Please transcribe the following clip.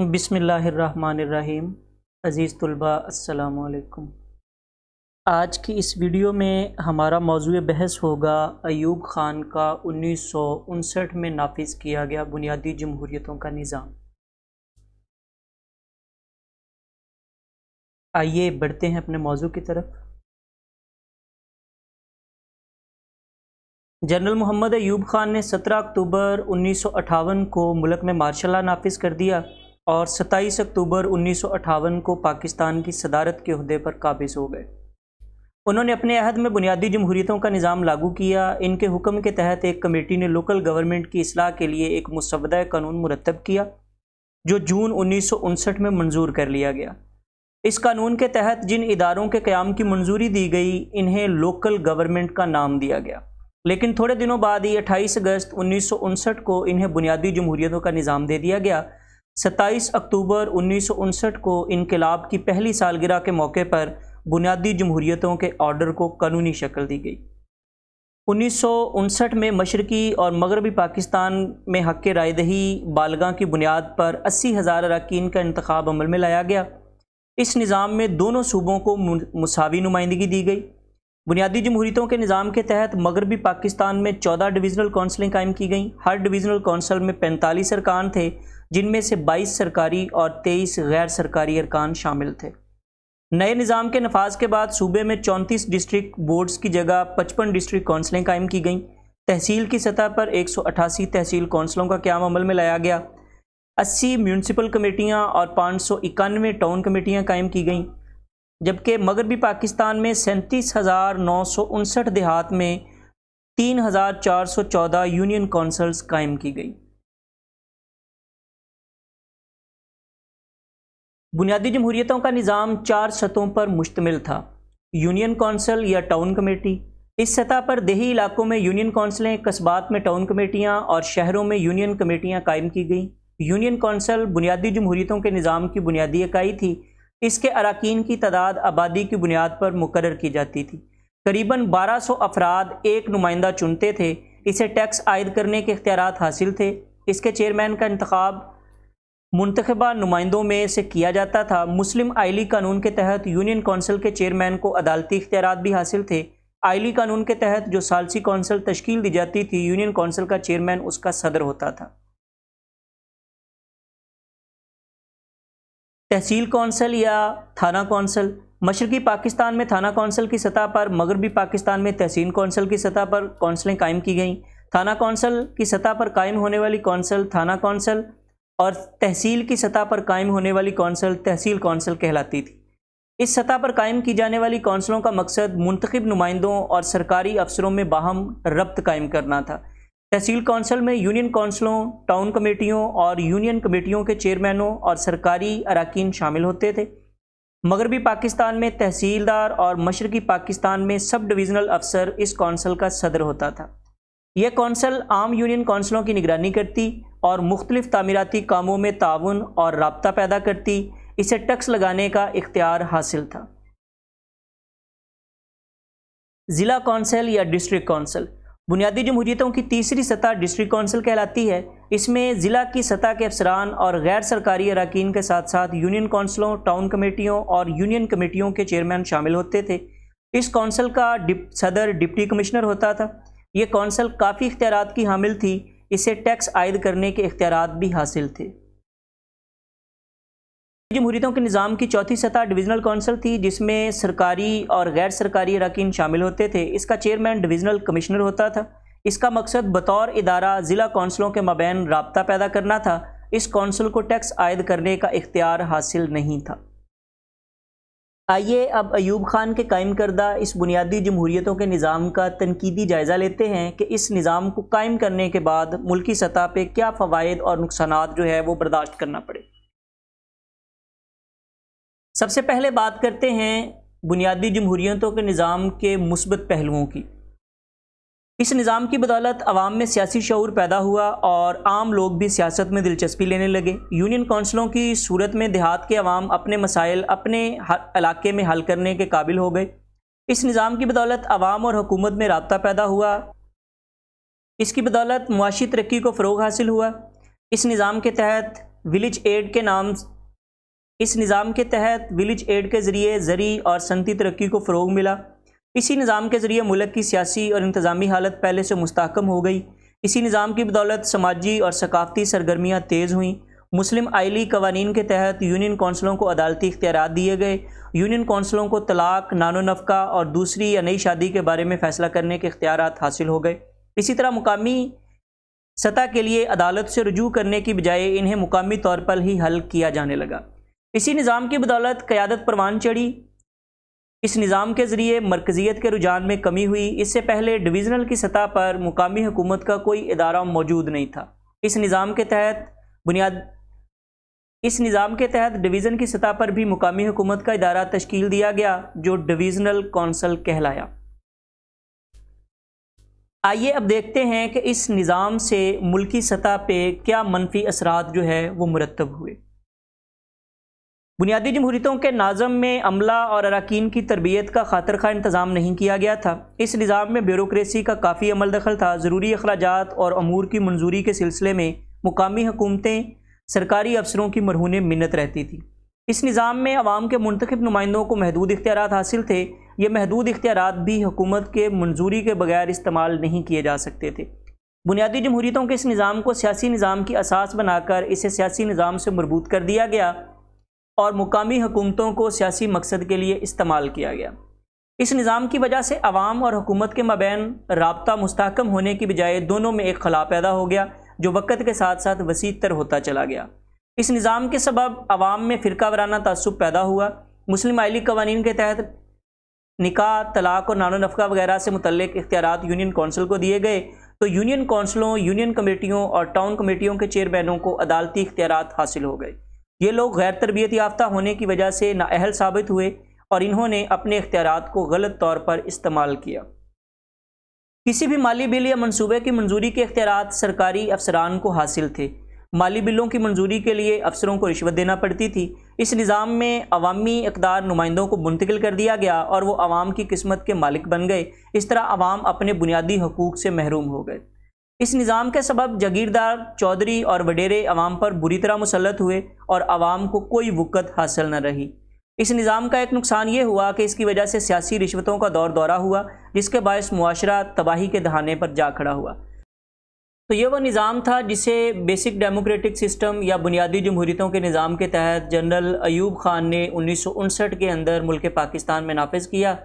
बिसमीम अज़ीज़ तलबा असलकुम आज की इस वीडियो में हमारा मौजू बहस होगा अयूब ख़ान का उन्नीस सौ उनसठ में नाफिज किया गया बुनियादी जमहूरीतों का निज़ाम आइए बढ़ते हैं अपने मौजू की तरफ जनरल मोहम्मद अयूब ख़ान ने सत्रह अक्टूबर उन्नीस सौ अट्ठावन को मुल्क में मार्शल नाफिज कर दिया और 27 अक्टूबर उन्नीस को पाकिस्तान की सदारत के अहदे पर काबिज़ हो गए उन्होंने अपने अहद में बुनियादी जमहूरीतों का निज़ाम लागू किया इनके हुक्म के तहत एक कमेटी ने लोकल गवर्नमेंट की असलाह के लिए एक मुसवदा कानून मुरतब किया जो जून उन्नीस में मंजूर कर लिया गया इस कानून के तहत जिन इदारों के क़्याम की मंजूरी दी गई इन्हें लोकल गवर्नमेंट का नाम दिया गया लेकिन थोड़े दिनों बाद ही अट्ठाईस अगस्त उन्नीस को इन्हें बुनियादी जमहूरीतों का निज़ाम दे दिया गया सत्ताईस अक्टूबर उन्नीस को इनकलाब की पहली सालगिरह के मौके पर बुनियादी जमहूरीतों के ऑर्डर को कानूनी शक्ल दी गई उन्नीस में मशरकी और मगरबी पाकिस्तान में हक रायदही बालगा की बुनियाद पर अस्सी हज़ार अरकान का इंतब अमल में लाया गया इस निज़ाम में दोनों सूबों को मुसावी नुमाइंदगी दी गई बुनियादी जमहूरीतों के निज़ाम के तहत मगरबी पाकिस्तान में 14 डिवीज़नल कौंसलें कायम की गईं हर डिवीज़नल कौंसल में 45 अरकान थे जिनमें से 22 सरकारी और 23 गैर सरकारी अरकान शामिल थे नए निज़ाम के नफाज के बाद सूबे में 34 डिस्ट्रिक्ट बोर्ड्स की जगह 55 डिस्ट्रिक्ट कौंसलें कायम की गईं तहसील की सतह पर अठासी तहसील कौंसलों का क्याम अमल में लाया गया अस्सी म्यूनसिपल कमेटियाँ और पाँच टाउन कमेटियाँ कायम की गईं जबकि मगरबी पाकिस्तान में सैंतीस हज़ार नौ सौ उनसठ देहात में तीन हज़ार चार सौ चौदह यूनियन कौंसल्स कायम की गई बुनियादी जमहूरीतों का निज़ाम चार सतहों पर मुश्तमिल था यूनियन कौंसल या टाउन कमेटी इस सतह पर देही इलाकों में यूनियन कौंसलें कस्बात में टाउन कमेटियाँ और शहरों में यूनियन कमेटियाँ कायम की गईं यूनियन कौंसल बुनियादी जमहूरीतों के निज़ाम की बुनियादी इकाई थी इसके अरकान की तादाद आबादी की बुनियाद पर मुकर की जाती थी करीबन 1200 अफराद एक नुमाइंदा चुनते थे इसे टैक्स आयद करने के अख्तियार हासिल थे इसके चेयरमैन का इंतखब मंतखबा नुमाइंदों में से किया जाता था मुस्लिम आयली कानून के तहत यूनियन कौंसिल के चेयरमैन को अदालती इख्तियार भी हासिल थे आयली कानून के तहत जो सालसी कौंसिल तश्ील दी जाती थी यूनियन कौंसिल का चेयरमैन उसका सदर होता था तहसील कौंसल या थाना कौंसल मशरकी पाकिस्तान में थाना कौंसल की सतह पर मगरबी पाकिस्तान में तहसील कौंसल की सतह पर कौंसलें कायम की गईं थाना कौंसल की सतह पर कायम होने वाली कौंसल थाना कौंसल और तहसील की सतह पर कायम होने वाली कौंसल तहसील कौंसल कहलाती थी इस सतह पर कायम की जाने वाली कौंसलों का मकसद मुंतखब नुमाइंदों और सरकारी अफसरों में बाहम रब्त कायम करना था तहसील काउंसिल में यूनियन काउंसिलों टाउन कमेटियों और यूनियन कमेटियों के चेयरमैनों और सरकारी अरकान शामिल होते थे मगरबी पाकिस्तान में तहसीलदार और मशरकी पाकिस्तान में सब डिवीज़नल अफसर इस कौंसल का सदर होता था यह कौंसल आम यूनियन कौंसलों की निगरानी करती और मुख्तलिफ तमीराती कामों में ताउन और रबता पैदा करती इसे टक्स लगाने का इख्तियार हासिल था ज़िला कौंसल या डिस्ट्रिक्ट कौंसल बुनियादी जमहूरीतों की तीसरी सतह डिस्ट्रिक्ट कौंसिल कहलाती है इसमें ज़िला की सतह के अफसरान और गैर सरकारी अरकान के साथ साथ यूनियन कौंसलों टाउन कमेटियों और यूनियन कमेटियों के चेयरमैन शामिल होते थे इस कौंसल का डिप, सदर डिप्टी कमिश्नर होता था ये कौंसिल काफ़ी इख्तियार की हामिल थी इसे टैक्स आयद करने के इख्तियार भी हासिल थे जमहूरीतों के निज़ाम की चौथी सतह डिवीज़नल काउंसिल थी जिसमें सरकारी और गैर सरकारी अरकान शामिल होते थे इसका चेयरमैन डिवीज़नल कमिश्नर होता था इसका मकसद बतौर इदारा ज़िला कौंसलों के मबैन रबता पैदा करना था इस कौंसिल को टैक्स आयद करने का इख्तियार हासिल नहीं था आइए अब अयूब खान के कायम करदा इस बुनियादी जमहूरीतों के निज़ाम का तनकीदी जायज़ा लेते हैं कि इस निज़ाम को कायम करने के बाद मुल्की सतह पर क्या फ़वाद और नुकसान जो है वो बर्दाश्त करना पड़े सबसे पहले बात करते हैं बुनियादी जमहूरीतों के निज़ाम के मुस्बत पहलुओं की इस निज़ाम की बदौलत आवाम में सियासी शूर पैदा हुआ और आम लोग भी सियासत में दिलचस्पी लेने लगे यूनियन कौंसलों की सूरत में देहात के अवाम अपने मसाइल अपने इलाके में हल करने के काबिल हो गए इस निज़ाम की बदौलत आवाम और हुकूमत में रबता पैदा हुआ इसकी बदौलत मुआशी तरक्की को फ़रोग हासिल हुआ इस निज़ाम के तहत विलेज एड के नाम इस निज़ाम के तहत विलेज एड के ज़रिए ज़री और सनती तरक्की को फ़रोग मिला इसी निज़ाम के ज़रिए मुल्क की सियासी और इंतज़ामी हालत पहले से मुस्तकम हो गई इसी निज़ाम की बदौलत समाजी और सकाफ़ती सरगर्मियाँ तेज़ हुईं मुस्लिम आयली कवानीन के तहत यूनियन कौंसलों को अदालती इख्तियार दिए गए यूनियन कौंसलों को तलाक नानो नफका और दूसरी या नई शादी के बारे में फ़ैसला करने के इख्तियार हासिल हो गए इसी तरह मुकामी सतह के लिए अदालत से रजू करने की बजाय इन्हें मुकामी तौर पर ही हल किया जाने लगा इसी निज़ाम की बदौलत क़्यादत परवान चढ़ी इस निज़ाम के ज़रिए मरकज़ियत के रुझान में कमी हुई इससे पहले डिवीज़नल की सतह पर मुकामी हुकूमत का कोई अदारा मौजूद नहीं था इस निज़ाम के तहत बुनियाद इस निज़ाम के तहत डिवीज़न की सतह पर भी मुकामी हुकूमत का अदारा तश्कील दिया गया जो डिवीज़नल कौंसल कहलाया आइए अब देखते हैं कि इस निज़ाम से मुल्की सतह पे क्या मनफी असरात जो है वो मुरतब हुए बुनियादी जमहूरीतों के नाजम में अमला और अरकान की तरबियत का खातर खा इंतज़ाम नहीं किया गया था इस निज़ाम में ब्यूरोसी का काफ़ी अमल दखल था ज़रूरी अखराज और अमूर की मंजूरी के सिलसिले में मुकामी हुकूमतें सरकारी अफसरों की मरहून मिन्नत रहती थी इस निज़ाम में आवाम के मंतखब नुमाइंदों को महदूद इख्तियार हासिल थे ये महदूद इख्तियार भी हुकूमत के मंजूरी के बगैर इस्तेमाल नहीं किए जा सकते थे बुनियादी जमहूरीतों के इस निज़ाम को सियासी निज़ाम की असास बनाकर इसे सियासी निज़ाम से मरबूत कर दिया गया और मुकामी हुकूमतों को सियासी मकसद के लिए इस्तेमाल किया गया इस निज़ाम की वजह से अवाम और हुकूमत के मबैन रबता मुस्तकम होने की बजाय दोनों में एक खला पैदा हो गया जो वक़्त के साथ साथ वसी तर होता चला गया इस निज़ाम के सबब अवाम में फ़िरका वराना तसब पैदा हुआ मुस्लिम आयली कवानीन के तहत निका तलाक और नानो नफका वगैरह से मुतलक इख्तियार यूनियन कौंसिल को दिए गए तो यूनियन कौंसलों यूनियन कमेटियों और टाउन कमेटियों के चेयरमैनों को अदालती इख्तियार हासिल हो गए ये लोग गैर तरबियत याफ्ता होने की वजह से नाअहल साबित हुए और इन्होंने अपने इख्तियार को गलत तौर पर इस्तेमाल किया किसी भी माली बिल या मनसूबे की मंजूरी के इख्तियार सरकारी अफसरान को हासिल थे माली बिलों की मंजूरी के लिए अफसरों को रिश्वत देना पड़ती थी इस निज़ाम में अवामी इकदार नुमाइंदों को मुंतकिल कर दिया गया और वो आवाम की किस्मत के मालिक बन गए इस तरह आवाम अपने बुनियादी हकूक़ से महरूम हो गए इस निज़ाम के सबब जागीरदार चौधरी और वडेरे अवाम पर बुरी तरह मुसलत हुए और आवाम को कोई वक़्त हासिल न रही इस निज़ाम का एक नुकसान ये हुआ कि इसकी वजह से सियासी रिश्वतों का दौर दौरा हुआ जिसके बायस मुआरा तबाही के दहाने पर जा खड़ा हुआ तो ये वह निज़ाम था जिसे बेसिक डेमोक्रेटिक सिस्टम या बुनियादी जमहूरीतों के निज़ाम के तहत जनरल अयूब खान ने उन्नीस के अंदर मुल्क पाकिस्तान में नाफज किया